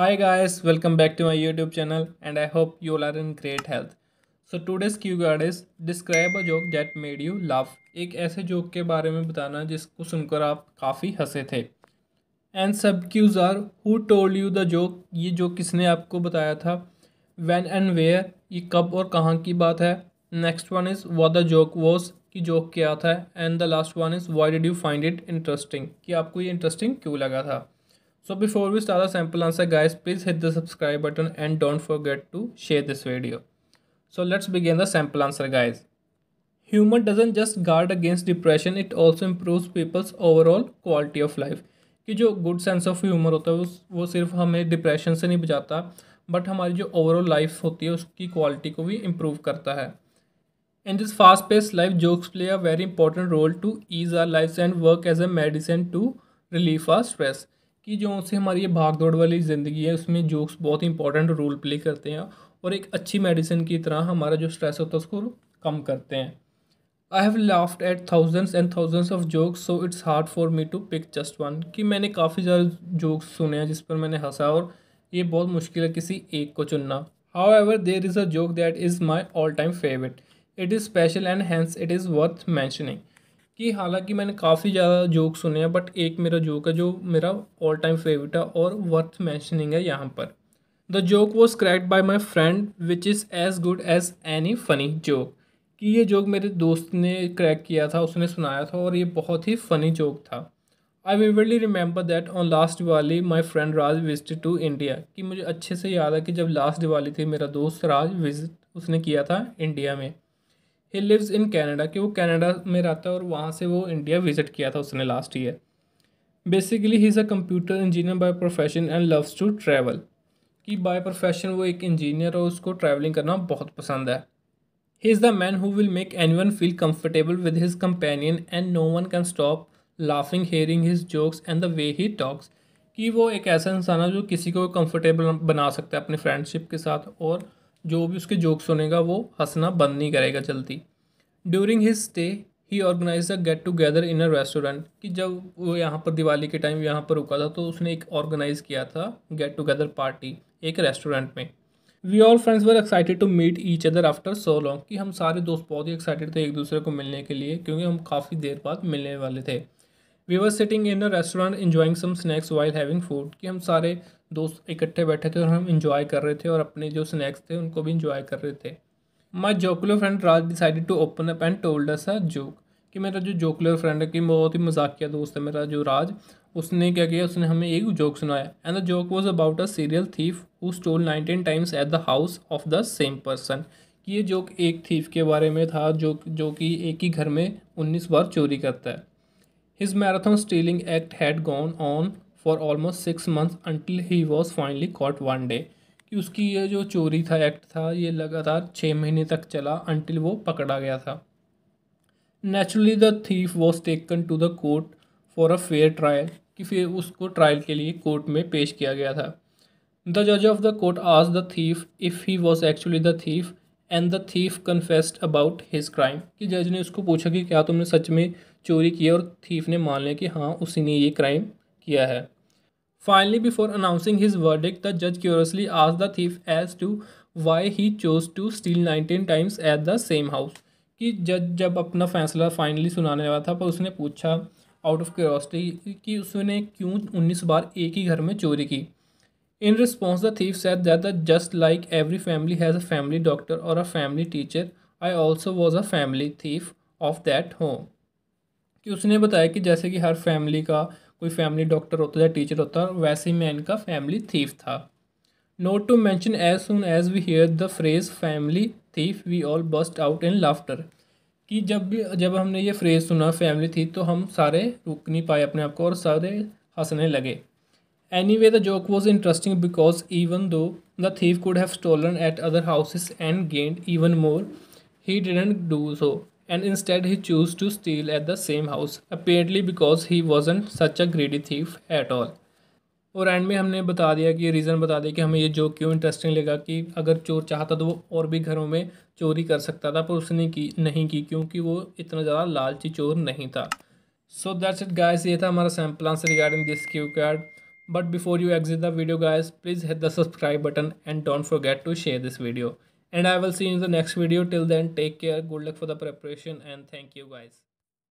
Hi guys, welcome back to my YouTube channel and I hope you all are in great health. So today's cue card is describe a joke that made you laugh. एक ऐसे joke के बारे में बताना जिसको सुनकर आप काफ़ी हंसे थे एंड सब क्यूज are who told you the joke ये जोक किसने आपको बताया था वैन एंड वेयर ये कब और कहाँ की बात है next one is what the joke was कि जोक क्या था and the last one is why did you find it interesting कि आपको ये इंटरेस्टिंग क्यों लगा था So before we start the sample answer guys, please hit the subscribe button and don't forget to share this video. So let's begin the sample answer guys. Humor doesn't just guard against depression, it also improves people's overall quality of life. कि जो good sense of humour होता है वो सिर्फ हमें depression से नहीं बचाता बट हमारी जो ओवरऑल लाइफ होती है उसकी क्वालिटी को भी इम्प्रूव करता है in this fast pace life jokes play a very important role to ease our life and work as a medicine to relief our stress कि जो से हमारी ये भाग दौड़ वाली ज़िंदगी है उसमें जोक्स बहुत ही इंपॉर्टेंट रोल प्ले करते हैं और एक अच्छी मेडिसिन की तरह हमारा जो स्ट्रेस होता है उसको कम करते हैं I have laughed at thousands and thousands of jokes so it's hard for me to pick just one कि मैंने काफ़ी ज़्यादा जोक्स सुने हैं जिस पर मैंने हंसा और ये बहुत मुश्किल है किसी एक को चुनना however there is a joke that is my all time favourite it is special and hence it is worth mentioning कि हालांकि मैंने काफ़ी ज़्यादा जोक सुने हैं बट एक मेरा जोक है जो मेरा ऑल टाइम फेवरेट है और वर्थ मैंशनिंग है यहाँ पर the joke was cracked by my friend which is as good as any funny joke कि ये जोक मेरे दोस्त ने क्रैक किया था उसने सुनाया था और ये बहुत ही फ़नी जोक था I vividly remember that on last Diwali my friend Raj visit to India कि मुझे अच्छे से याद है कि जब लास्ट दिवाली थी मेरा दोस्त राज विजिट उसने किया था इंडिया में ही लिव्स इन कैनेडा कि वो कैनेडा में रहता है और वहाँ से वो इंडिया विज़िट किया था उसने last year basically he is a computer engineer by profession and loves to travel कि बाय प्रोफेशन वो एक इंजीनियर और उसको ट्रैवलिंग करना बहुत पसंद है he is the man who will make anyone feel comfortable with his companion and no one can stop laughing hearing his jokes and the way he talks कि वो एक ऐसा इंसान है जो किसी को कंफर्टेबल बना सकता है अपने फ्रेंडशिप के साथ और जो भी उसके जोक सुनेगा वो हंसना बंद नहीं करेगा जल्दी during his stay he organise a get together in a restaurant कि जब वो यहाँ पर दिवाली के टाइम यहाँ पर रुका था तो उसने एक ऑर्गेनाइज़ किया था गेट टुगेदर पार्टी एक रेस्टोरेंट में we all friends were excited to meet each other after so long कि हम सारे दोस्त बहुत ही एक्साइटेड थे एक दूसरे को मिलने के लिए क्योंकि हम काफ़ी देर बाद मिलने वाले थे we were sitting in a restaurant enjoying some snacks while having food कि हम सारे दोस्त इकट्ठे बैठे थे और हम इन्जॉय कर रहे थे और अपने जो स्नैक्स थे उनको भी इन्जॉय कर रहे थे my jocular friend Raj decided to open up and told us a joke कि मेरा जो जोकुलर फ्रेंड है कि बहुत ही मजाकिया दोस्त है मेरा जो राज उसने क्या किया उसने हमें एक जोक सुनाया and the joke was about a serial thief who stole nineteen times at the house of the same person कि ये जोक एक थीफ के बारे में था जो जो कि एक ही घर में उन्नीस बार चोरी करता है His marathon stealing act had gone on for almost six months until he was finally caught one day कि उसकी ये जो चोरी था एक्ट था ये लगातार छः महीने तक चला अंटिल वो पकड़ा गया था naturally the thief was taken to the court for a fair trial कि फिर उसको ट्रायल के लिए कोर्ट में पेश किया गया था द जज ऑफ द कोर्ट आज the thief if he was actually the thief and the thief confessed about his crime कि जज ने उसको पूछा कि क्या तुमने सच में चोरी की और थीफ ने मान लिया कि हाँ उसी ने ये क्राइम किया है finally before announcing his verdict the जज क्यूरसली आज the thief as to why he chose to steal nineteen times at the same house कि जज जब अपना फैसला फाइनली सुनाने वाला था पर उसने पूछा आउट ऑफ क्यूरोसिटी कि उसने क्यों उन्नीस बार एक ही घर में चोरी की in response the thief said that the just like every family has a family doctor और a family teacher I also was a family thief of that home कि उसने बताया कि जैसे कि हर फैमिली का कोई फैमिली डॉक्टर होता है टीचर होता है वैसे ही मैं इनका फैमिली थीफ था not to mention as soon as we hear the phrase family thief we all burst out in laughter कि जब भी जब हमने ये फ्रेज़ सुना फैमिली थी तो हम सारे रुक नहीं पाए अपने आप को और सारे हंसने लगे anyway the joke was interesting because even though the thief could have stolen at other houses and gained even more he didn't do so and instead he chose to steal at the same house apparently because he wasn't such a greedy thief at all और end में हमने बता दिया कि reason बता दिया कि हमें ये जो क्यों इंटरेस्टिंग लगा कि अगर चोर चाहता तो वो और भी घरों में चोरी कर सकता था पर उसने की नहीं की क्योंकि वो इतना ज़्यादा लालची चोर नहीं था सो दैट्स इट गाइस ये था हमारा sample answer regarding this cue card but before you exit the video guys please hit the subscribe button and don't forget to share this video and i will see you in the next video till then take care good luck for the preparation and thank you guys